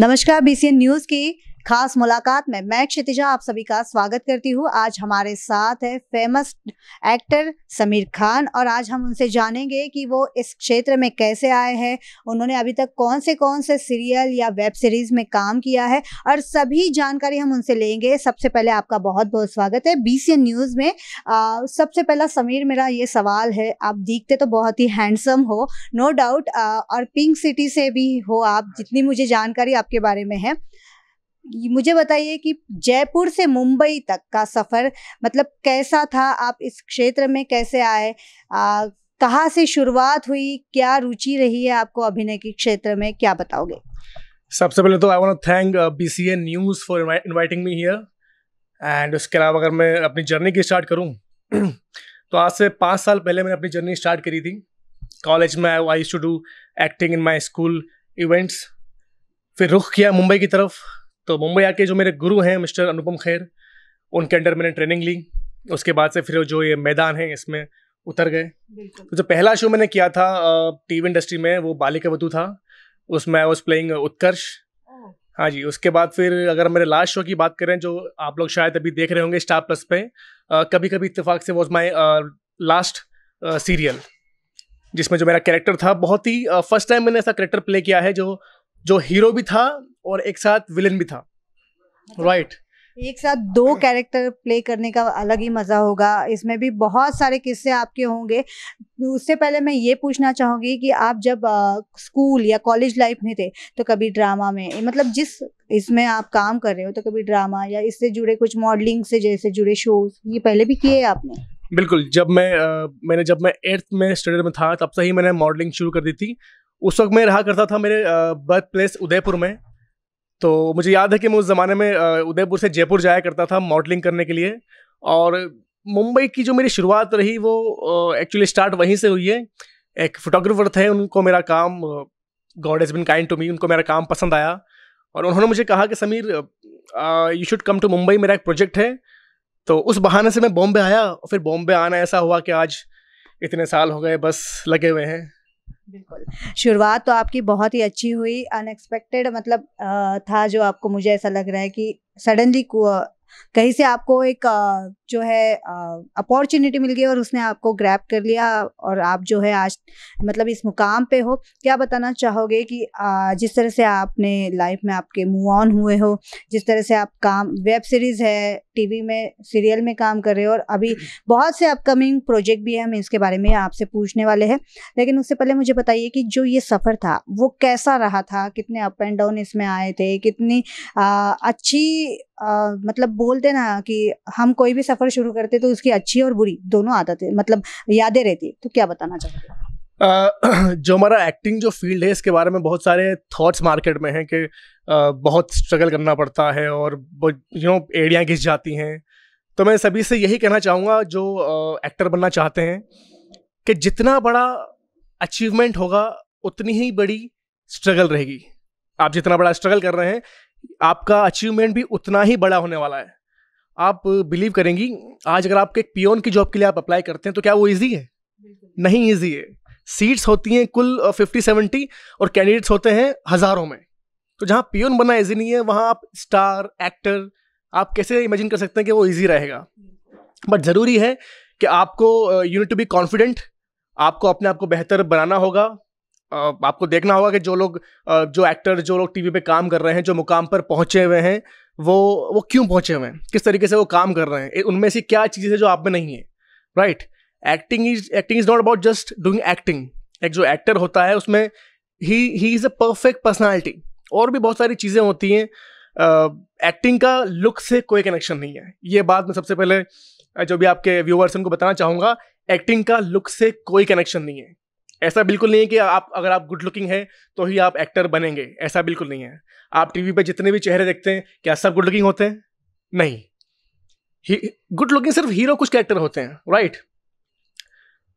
नमस्कार BCN news की खास मुलाकात में मैं क्षितिजा आप सभी का स्वागत करती हूँ आज हमारे साथ है फेमस एक्टर समीर खान और आज हम उनसे जानेंगे कि वो इस क्षेत्र में कैसे आए हैं उन्होंने अभी तक कौन से कौन से सीरियल या वेब सीरीज में काम किया है और सभी जानकारी हम उनसे लेंगे सबसे पहले आपका बहुत बहुत स्वागत है बी न्यूज़ में आ, सबसे पहला समीर मेरा ये सवाल है आप दिखते तो बहुत ही हैंडसम हो नो डाउट और पिंक सिटी से भी हो आप जितनी मुझे जानकारी आपके बारे में है मुझे बताइए कि जयपुर से मुंबई तक का सफ़र मतलब कैसा था आप इस क्षेत्र में कैसे आए कहाँ से शुरुआत हुई क्या रुचि रही है आपको अभिनय के क्षेत्र में क्या बताओगे सबसे पहले तो I want thank B C A news for inviting me here and उसके अलावा अगर मैं अपनी जर्नी की स्टार्ट करूँ तो आज से पाँच साल पहले मैंने अपनी जर्नी स्टार्ट करी थी कॉलेज में I to do acting in my school events फिर रुख किया मुंबई की तरफ तो मुंबई आके जो मेरे गुरु हैं मिस्टर अनुपम खैर उनके अंडर मैंने ट्रेनिंग ली उसके बाद से फिर जो ये मैदान है इसमें उतर गए तो जो पहला शो मैंने किया था टीवी इंडस्ट्री में वो बालिका वधु था उसमें आई वॉज प्लेइंग उत्कर्ष हाँ जी उसके बाद फिर अगर मेरे लास्ट शो की बात करें जो आप लोग शायद अभी देख रहे होंगे स्टार प्लस पे आ, कभी कभी इतफाक से वॉज माई लास्ट सीरियल जिसमें जो मेरा कैरेक्टर था बहुत ही फर्स्ट टाइम मैंने ऐसा कैरेक्टर प्ले किया है जो जो हीरो भी था और एक साथ विलन भी था राइट अच्छा। right. एक साथ दो कैरेक्टर प्ले करने का अलग ही मज़ा होगा इसमें भी बहुत सारे किस्से आपके होंगे उससे पहले मैं ये पूछना चाहूंगी कि आप जब आ, स्कूल या कॉलेज लाइफ में थे तो कभी ड्रामा में मतलब जिस इसमें आप काम कर रहे हो तो कभी ड्रामा या इससे जुड़े कुछ मॉडलिंग से जैसे जुड़े शोज ये पहले भी किए आपने बिल्कुल जब मैं आ, मैंने जब मैं एट्थ में स्टडी में था तब से ही मैंने मॉडलिंग शुरू कर दी थी उस वक्त मैं रहा करता था मेरे बर्थ प्लेस उदयपुर में तो मुझे याद है कि मैं उस ज़माने में उदयपुर से जयपुर जाया करता था मॉडलिंग करने के लिए और मुंबई की जो मेरी शुरुआत रही वो एक्चुअली स्टार्ट वहीं से हुई है एक फोटोग्राफर थे उनको मेरा काम God has been kind to me उनको मेरा काम पसंद आया और उन्होंने मुझे कहा कि Sameer you should come to Mumbai मेरा एक प्रोजेक्ट है तो उस बहाने से मैं बॉम्बे आया और फिर बॉम्बे आना ऐसा हुआ कि आज इतने साल हो गए बस लगे हुए हैं बिल्कुल शुरुआत तो आपकी बहुत ही अच्छी हुई अनएक्सपेक्टेड मतलब था जो आपको मुझे ऐसा लग रहा है कि सडनली कहीं से आपको एक जो है अपॉर्चुनिटी मिल गई और उसने आपको ग्रैप कर लिया और आप जो है आज मतलब इस मुकाम पे हो क्या बताना चाहोगे कि आ, जिस तरह से आपने लाइफ में आपके मूव ऑन हुए हो जिस तरह से आप काम वेब सीरीज़ है टीवी में सीरियल में काम कर रहे हो और अभी बहुत से अपकमिंग प्रोजेक्ट भी है हम इसके बारे में आपसे पूछने वाले हैं लेकिन उससे पहले मुझे बताइए कि जो ये सफ़र था वो कैसा रहा था कितने अप एंड डाउन इसमें आए थे कितनी आ, अच्छी आ, मतलब बोलते ना कि हम कोई भी सफ़र शुरू करते तो उसकी अच्छी और बुरी दोनों आदत है मतलब यादें रहती है तो क्या बताना चाहोगे Uh, जो हमारा एक्टिंग जो फील्ड है इसके बारे में बहुत सारे थॉट्स मार्केट में हैं कि बहुत स्ट्रगल करना पड़ता है और यू नो एड़ियाँ घिस जाती हैं तो मैं सभी से यही कहना चाहूँगा जो एक्टर बनना चाहते हैं कि जितना बड़ा अचीवमेंट होगा उतनी ही बड़ी स्ट्रगल रहेगी आप जितना बड़ा स्ट्रगल कर रहे हैं आपका अचीवमेंट भी उतना ही बड़ा होने वाला है आप बिलीव करेंगी आज अगर आपके एक पियोन की जॉब के लिए आप अप्लाई करते हैं तो क्या वो ईजी है नहीं ईजी है सीट्स होती हैं कुल फिफ्टी सेवेंटी और कैंडिडेट्स होते हैं हज़ारों में तो जहाँ पियोन बनना ईजी नहीं है वहाँ आप स्टार एक्टर आप कैसे इमेजिन कर सकते हैं कि वो ईजी रहेगा बट ज़रूरी है कि आपको यूनिट टू बी कॉन्फिडेंट आपको अपने आप को बेहतर बनाना होगा आपको देखना होगा कि जो लोग जो एक्टर जो लोग टीवी पे काम कर रहे हैं जो मुकाम पर पहुंचे हुए हैं वो वो क्यों पहुंचे हुए हैं किस तरीके से वो काम कर रहे हैं उनमें से क्या चीज़ है जो आप में नहीं है right acting is acting is not about just doing acting एक जो एक्टर होता है उसमें ही he is a perfect personality और भी बहुत सारी चीज़ें होती हैं एक्टिंग का लुक से कोई कनेक्शन नहीं है ये बात मैं सबसे पहले जो भी आपके व्यूवर्स उनको बताना चाहूँगा एक्टिंग का लुक से कोई कनेक्शन नहीं है ऐसा बिल्कुल नहीं है कि आप अगर आप गुड लुकिंग है तो ही आप एक्टर बनेंगे ऐसा बिल्कुल नहीं है आप टीवी पे जितने भी चेहरे देखते हैं क्या सब गुड लुकिंग होते हैं नहीं गुड लुकिंग सिर्फ हीरो कुछ कैरेक्टर होते हैं राइट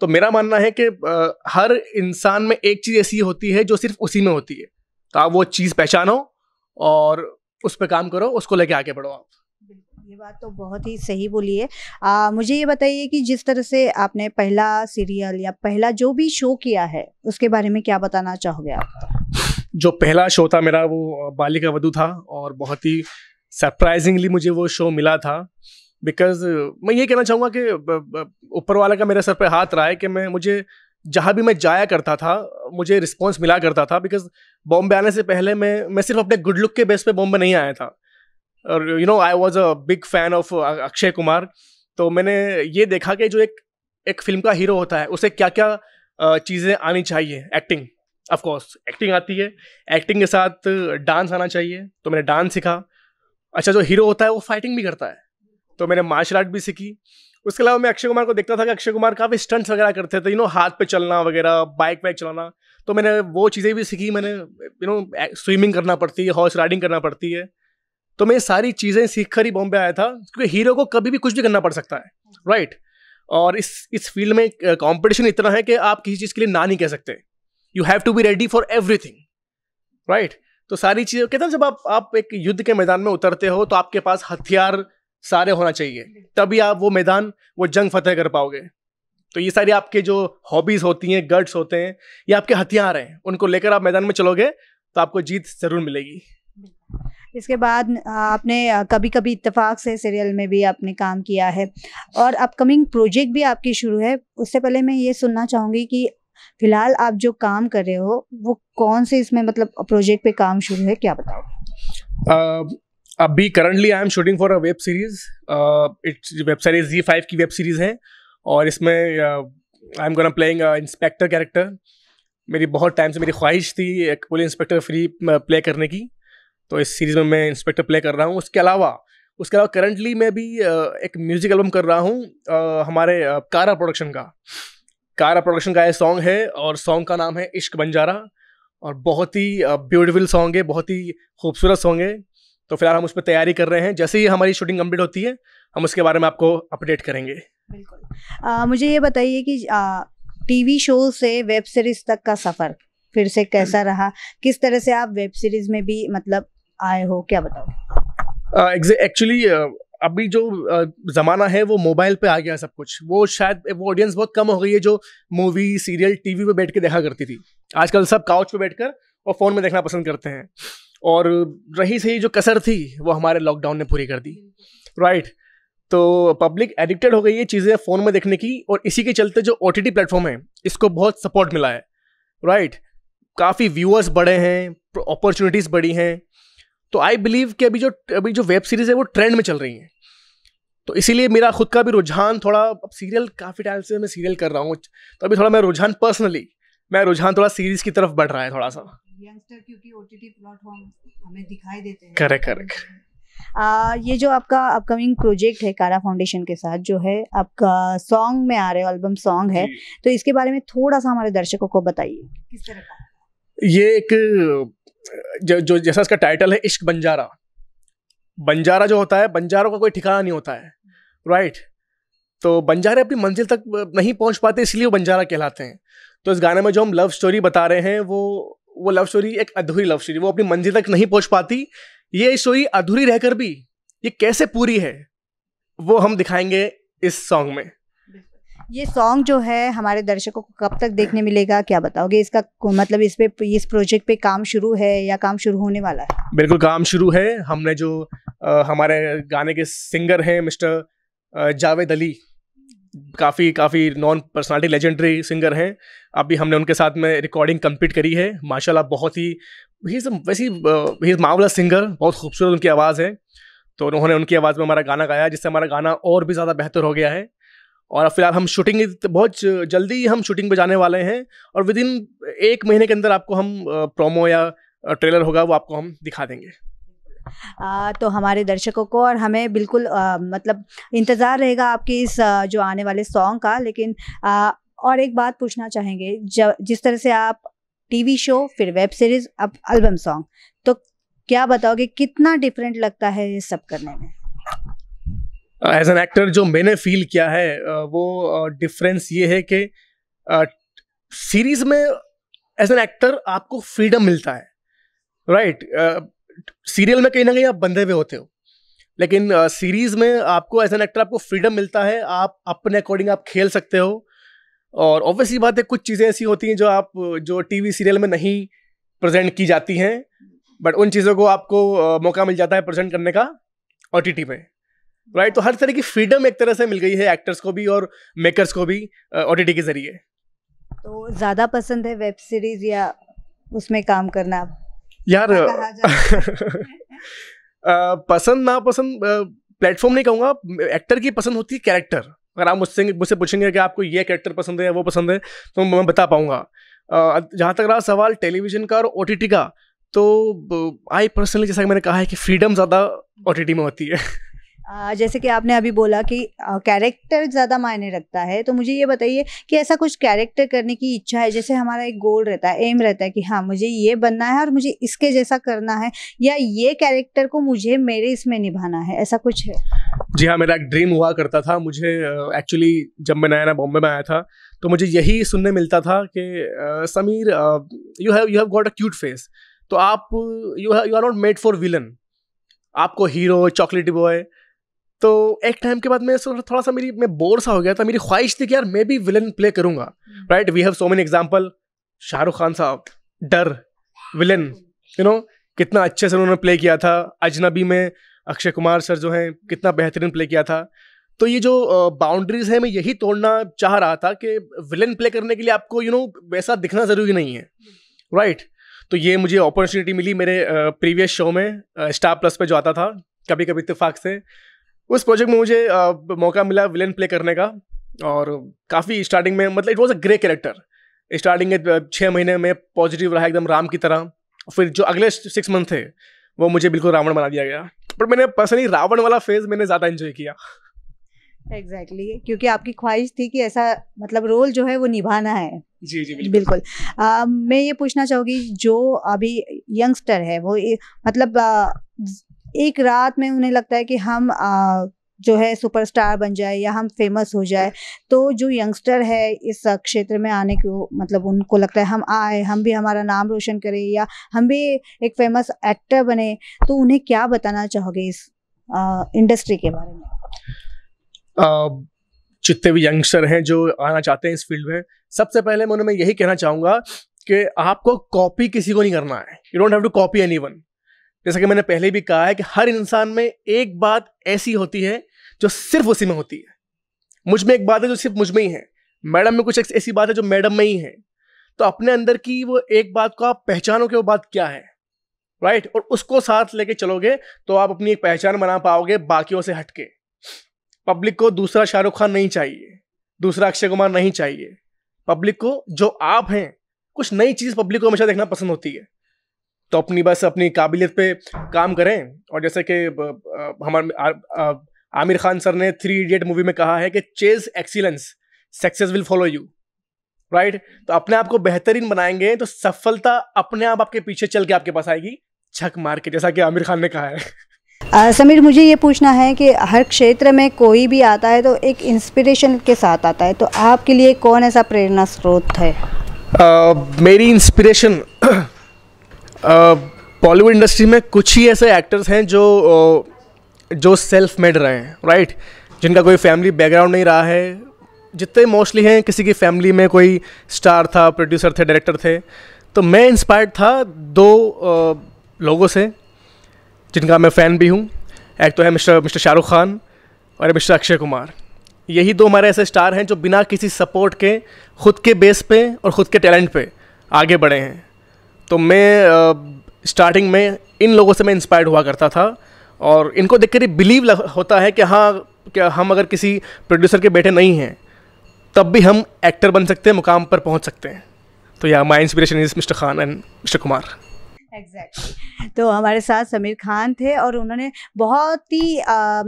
तो मेरा मानना है कि आ, हर इंसान में एक चीज़ ऐसी होती है जो सिर्फ उसी में होती है तो आप वो चीज़ पहचानो और उस पर काम करो उसको लेके आगे बढ़ो आप ये बात तो बहुत ही सही बोली है आ, मुझे ये बताइए कि जिस तरह से आपने पहला सीरियल या पहला जो भी शो किया है उसके बारे में क्या बताना चाहोगे आप जो पहला शो था मेरा वो बालिका वधु था और बहुत ही सरप्राइजिंगली मुझे वो शो मिला था बिकॉज मैं ये कहना चाहूँगा कि ऊपर वाला का मेरे सर पर हाथ रहा है कि मैं मुझे जहाँ भी मैं जाया करता था मुझे रिस्पॉन्स मिला करता था बिकॉज बॉम्बे आने से पहले मैं मैं सिर्फ अपने गुड लुक के बेस पे बॉम्बे नहीं आया था और you know I was a big fan of Akshay Kumar तो मैंने ये देखा कि जो एक एक फिल्म का हीरो होता है उसे क्या क्या uh, चीज़ें आनी चाहिए एक्टिंग ऑफकोर्स एक्टिंग आती है एक्टिंग के साथ डांस uh, आना चाहिए तो मैंने डांस सीखा अच्छा जो हीरो होता है वो फाइटिंग भी करता है तो मैंने मार्शल आर्ट भी सीखी उसके अलावा मैं अक्षय कुमार को देखता था कि अक्षय कुमार काफ़ी स्टंट्स वगैरह करते थे यू नो हाथ पे चलना वगैरह बाइक वाइक चलाना तो मैंने वो चीज़ें भी सीखी मैंने यू नो स्विमिंग करना पड़ती है हॉर्स राइडिंग करना पड़ती है तो मैं सारी चीज़ें सीख कर ही बॉम्बे आया था क्योंकि हीरो को कभी भी कुछ भी करना पड़ सकता है राइट और इस इस फील्ड में कॉम्पिटिशन इतना है कि आप किसी चीज़ के लिए ना नहीं कह सकते you have to be ready for everything right तो सारी चीज़ें कहते हैं जब आप आप एक युद्ध के मैदान में उतरते हो तो आपके पास हथियार सारे होना चाहिए तभी आप वो मैदान वो जंग फतेह कर पाओगे तो ये सारी आपके जो हॉबीज़ होती हैं गट्स होते हैं ये आपके हथियार हैं उनको लेकर आप मैदान में चलोगे तो आपको जीत ज़रूर मिलेगी इसके बाद आपने कभी कभी इत्तेफाक से सीरियल में भी आपने काम किया है और अपकमिंग प्रोजेक्ट भी आपकी शुरू है उससे पहले मैं ये सुनना चाहूंगी कि फिलहाल आप जो काम कर रहे हो वो कौन से इसमें मतलब प्रोजेक्ट पे काम शुरू है क्या बताओ अभी currently I am shooting for a web series it's web series Zee five की वेब सीरीज है और इसमें I am gonna playing inspector character मेरी बहुत टाइम से मेरी ख्वाहिश थी एक पुलिस इंस्पेक्टर फ्री प्ले करने की तो इस सीरीज में मैं इंस्पेक्टर प्ले कर रहा हूँ उसके अलावा उसके अलावा करंटली मैं भी एक म्यूजिक एल्बम कर रहा हूँ हमारे कारा प्रोडक्शन का कारा प्रोडक्शन का यह सॉन्ग है और सॉन्ग का नाम है इश्क बंजारा और बहुत ही ब्यूटीफुल सॉन्ग है बहुत ही खूबसूरत सॉन्ग है तो फिलहाल हम उस पर तैयारी कर रहे हैं जैसे ही हमारी शूटिंग कम्प्लीट होती है हम उसके बारे में आपको अपडेट करेंगे बिल्कुल आ, मुझे ये बताइए कि टी टीवी शो से वेब सीरीज तक का सफ़र फिर से कैसा रहा किस तरह से आप वेब सीरीज में भी मतलब आए हो क्या बताओ एक्चुअली uh, अभी जो ज़माना है वो मोबाइल पे आ गया सब कुछ वो शायद वो ऑडियंस बहुत कम हो गई है जो मूवी सीरियल टीवी पे बैठ के देखा करती थी आजकल सब काउच पे बैठकर और फ़ोन में देखना पसंद करते हैं और रही सही जो कसर थी वो हमारे लॉकडाउन ने पूरी कर दी राइट right. तो पब्लिक एडिक्टेड हो गई है चीज़ें फ़ोन में देखने की और इसी के चलते जो ओ टी प्लेटफॉर्म है इसको बहुत सपोर्ट मिला है राइट right. काफ़ी व्यूअर्स बढ़े हैं अपॉर्चुनिटीज़ बढ़ी हैं तो आई बिलीव कि अभी जो अभी जो वेब सीरीज़ है वो ट्रेंड में चल रही है तो इसीलिए मेरा खुद का भी रुझान थोड़ा अब सीरियल काफ़ी टाइम से मैं सीरियल कर रहा हूँ तो अभी थोड़ा मैं रुझान पर्सनली मैं रुझान थोड़ा सीरीज की तरफ बढ़ रहा है थोड़ा सा करेक्ट करेक्ट आ, ये जो आपका अपकमिंग प्रोजेक्ट है कारा फाउंडेशन के साथ जो है आपका सॉन्ग में आ रहे एल्बम सॉन्ग है तो इसके बारे में थोड़ा सा हमारे दर्शकों को बताइए किस तरह का ये एक जो, जो जैसा इसका टाइटल है इश्क बंजारा बंजारा जो होता है बंजारों का कोई ठिकाना नहीं होता है राइट तो बंजारे अपनी मंजिल तक नहीं पहुंच पाते इसलिए वो बंजारा कहलाते हैं तो इस गाने में जो हम लव स्टोरी बता रहे हैं वो वो लव स्टोरी एक अधूरी लव स्टोरी वो अपनी मंजिल तक नहीं पहुंच पाती ये स्टोरी अधूरी रहकर भी ये कैसे पूरी है वो हम दिखाएंगे इस सॉन्ग में ये सॉन्ग जो है हमारे दर्शकों को कब तक देखने मिलेगा क्या बताओगे इसका मतलब इस पे इस प्रोजेक्ट पे काम शुरू है या काम शुरू होने वाला है बिल्कुल काम शुरू है हमने जो आ, हमारे गाने के सिंगर हैं मिस्टर जावेद अली काफ़ी काफ़ी नॉन पर्सनालिटी लेजेंडरी सिंगर हैं अभी हमने उनके साथ में रिकॉर्डिंग कम्प्लीट करी है माशाल्लाह बहुत ही ही वैसी ही मावला सिंगर बहुत खूबसूरत उनकी आवाज़ है तो उन्होंने उनकी आवाज़ में हमारा गाना गाया जिससे हमारा गाना और भी ज़्यादा बेहतर हो गया है और फिलहाल हम शूटिंग तो बहुत जल्दी हम शूटिंग पे जाने वाले हैं और विद इन एक महीने के अंदर आपको हम प्रोमो या ट्रेलर होगा वो आपको हम दिखा देंगे आ, तो हमारे दर्शकों को और हमें बिल्कुल आ, मतलब इंतज़ार रहेगा आपकी इस जो आने वाले सॉन्ग का लेकिन आ, और एक बात पूछना चाहेंगे जिस तरह से आप टीवी शो फिर वेब सीरीज अब एल्बम सॉन्ग तो क्या बताओगे कितना डिफरेंट लगता है ये सब करने में एज एन एक्टर जो मैंने फील किया है uh, वो डिफरेंस uh, ये है कि सीरीज uh, में एज एन एक्टर आपको फ्रीडम मिलता है राइट सीरियल में कहीं ना कहीं आप बंधे हुए होते हो लेकिन सीरीज में आपको एज एन एक्टर आपको फ्रीडम मिलता है आप अपने अकॉर्डिंग आप खेल सकते हो और ऑब्वियसली बात है कुछ चीज़ें ऐसी होती हैं जो आप जो टीवी सीरियल में नहीं प्रेजेंट की जाती हैं बट उन चीज़ों को आपको मौका मिल जाता है प्रेजेंट करने का ओ टी टी में राइट तो हर तरह की फ्रीडम एक तरह से मिल गई है एक्टर्स को भी और मेकर्स को भी ओ के जरिए तो ज़्यादा पसंद है वेब सीरीज या उसमें काम करना यार पसंद नापसंद प्लेटफॉर्म नहीं कहूँगा एक्टर की पसंद होती है कैरेक्टर अगर आप मुझसे मुझसे पूछेंगे कि आपको ये कैरेक्टर पसंद है वो पसंद है तो मैं बता पाऊँगा जहाँ तक रहा सवाल टेलीविज़न का और ओ का तो आई पर्सनली जैसा कि मैंने कहा है कि फ्रीडम ज़्यादा ओ में होती है जैसे कि आपने अभी बोला कि कैरेक्टर ज़्यादा मायने रखता है तो मुझे ये बताइए कि ऐसा कुछ कैरेक्टर करने की इच्छा है जैसे हमारा एक गोल रहता है एम रहता है कि हाँ मुझे ये बनना है और मुझे इसके जैसा करना है या ये कैरेक्टर को मुझे मेरे इसमें निभाना है ऐसा कुछ है जी हाँ मेरा एक ड्रीम हुआ करता था मुझे एक्चुअली uh, जब मैं नया नया बॉम्बे में आया था तो मुझे यही सुनने मिलता था कि Sameer you have you have got a cute face तो आप you you are not made for villain आपको हीरो चॉकलेटी बॉय तो एक टाइम के बाद मैं थोड़ा सा मेरी मैं बोर सा हो गया था मेरी ख्वाहिश थी कि यार मैं भी विलन प्ले करूंगा right we have so many example Shahrukh Khan साहब डर विलन यू नो कितना अच्छे से उन्होंने प्ले किया था अजनबी में अक्षय कुमार सर जो हैं कितना बेहतरीन प्ले किया था तो ये जो बाउंड्रीज है मैं यही तोड़ना चाह रहा था कि विलन प्ले करने के लिए आपको यू you नो know, वैसा दिखना ज़रूरी नहीं है राइट right. तो ये मुझे अपॉर्चुनिटी मिली मेरे प्रीवियस शो में स्टार प्लस पे जो आता था कभी कभी इतफाक से उस प्रोजेक्ट में मुझे मौका मिला विलेन प्ले करने का और काफ़ी स्टार्टिंग में मतलब it was a grey character starting के छः महीने में पॉजिटिव रहा एकदम राम की तरह फिर जो अगले सिक्स मंथ थे वो मुझे बिल्कुल रावण बना दिया गया पर मैंने पर्सनली रावण वाला फेज मैंने ज़्यादा इन्जॉय किया एग्जैक्टली exactly. क्योंकि आपकी ख्वाहिश थी कि ऐसा मतलब रोल जो है वो निभाना है जी जी बिल्कुल, बिल्कुल. आ, मैं ये पूछना चाहूँगी जो अभी यंगस्टर है वो मतलब आ, एक रात में उन्हें लगता है कि हम आ, जो है सुपरस्टार बन जाए या हम फेमस हो जाए तो जो यंगस्टर है इस क्षेत्र में आने को मतलब उनको लगता है हम आए हम भी हमारा नाम रोशन करें या हम भी एक फेमस एक्टर बने तो उन्हें क्या बताना चाहोगे इस आ, इंडस्ट्री के बारे में जितने भी यंगस्टर हैं जो आना चाहते हैं इस फील्ड में सबसे पहले मैं उन्हें यही कहना चाहूँगा कि आपको कॉपी किसी को नहीं करना है you don't have to copy anyone जैसा कि मैंने पहले भी कहा है कि हर इंसान में एक बात ऐसी होती है जो सिर्फ उसी में होती है मुझ में एक बात है जो सिर्फ मुझ में ही है मैडम में कुछ ऐसी बात है जो मैडम में ही है तो अपने अंदर की वो एक बात को आप पहचानो कि वो बात क्या है राइट और उसको साथ लेके चलोगे तो आप अपनी एक पहचान बना पाओगे बाकियों से हटके पब्लिक को दूसरा शाहरुख खान नहीं चाहिए दूसरा अक्षय कुमार नहीं चाहिए पब्लिक को जो आप हैं कुछ नई चीज़ पब्लिक को हमेशा देखना पसंद होती है तो अपनी बस अपनी काबिलियत पे काम करें और जैसे कि हमारे आमिर खान सर ने थ्री इडियट मूवी में कहा है कि chase excellence success will follow you right तो अपने आप को बेहतरीन बनाएंगे तो सफलता अपने आप आपके पीछे चल के आपके पास आएगी छक मार के जैसा कि आमिर खान ने कहा है आ, समीर मुझे ये पूछना है कि हर क्षेत्र में कोई भी आता है तो एक इंस्पिरेशन के साथ आता है तो आपके लिए कौन ऐसा प्रेरणा स्रोत है आ, मेरी इंस्पिरेशन बॉलीवुड इंडस्ट्री में कुछ ही ऐसे एक्टर्स हैं जो जो सेल्फ मेड रहे हैं राइट जिनका कोई फैमिली बैकग्राउंड नहीं रहा है जितने मोस्टली हैं किसी की फैमिली में कोई स्टार था प्रोड्यूसर थे डायरेक्टर थे तो मैं इंस्पायर्ड था दो आ, लोगों से जिनका मैं फ़ैन भी हूँ एक तो है मिस्टर मिस्टर शाहरुख खान और मिस्टर अक्षय कुमार यही दो हमारे ऐसे स्टार हैं जो बिना किसी सपोर्ट के खुद के बेस पे और ख़ुद के टैलेंट पे आगे बढ़े हैं तो मैं स्टार्टिंग में इन लोगों से मैं इंस्पायर्ड हुआ करता था और इनको देख कर ये बिलीव होता है कि हाँ क्या हम अगर किसी प्रोड्यूसर के बेटे नहीं हैं तब भी हम एक्टर बन सकते हैं मुकाम पर पहुंच सकते हैं तो या my inspiration is mister Khan and mister Kumar exactly तो हमारे साथ समीर खान थे और उन्होंने बहुत ही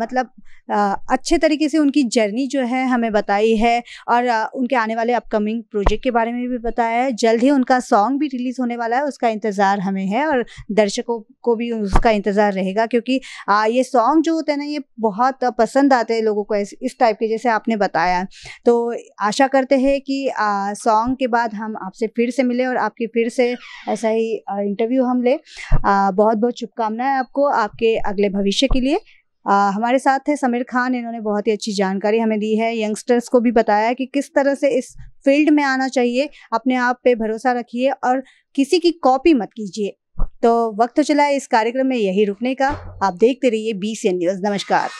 मतलब अच्छे तरीके से उनकी जर्नी जो है हमें बताई है और उनके आने वाले अपकमिंग प्रोजेक्ट के बारे में भी बताया है जल्द ही उनका सॉन्ग भी रिलीज़ होने वाला है उसका इंतज़ार हमें है और दर्शकों को भी उसका इंतज़ार रहेगा क्योंकि ये सॉन्ग जो होते हैं ना ये बहुत पसंद आते हैं लोगों को इस टाइप के जैसे आपने बताया तो आशा करते हैं कि सॉन्ग के बाद हम आपसे फिर से मिले और आपकी फिर से ऐसा ही इंटरव्यू हम ले बहुत बहुत शुभकामनाएं आपको आपके अगले भविष्य के लिए आ, हमारे साथ है समीर खान इन्होंने बहुत ही अच्छी जानकारी हमें दी है यंगस्टर्स को भी बताया कि किस तरह से इस फील्ड में आना चाहिए अपने आप पे भरोसा रखिए और किसी की कॉपी मत कीजिए तो वक्त तो चला है इस कार्यक्रम में यही रुकने का आप देखते रहिए बी सी न्यूज़ नमस्कार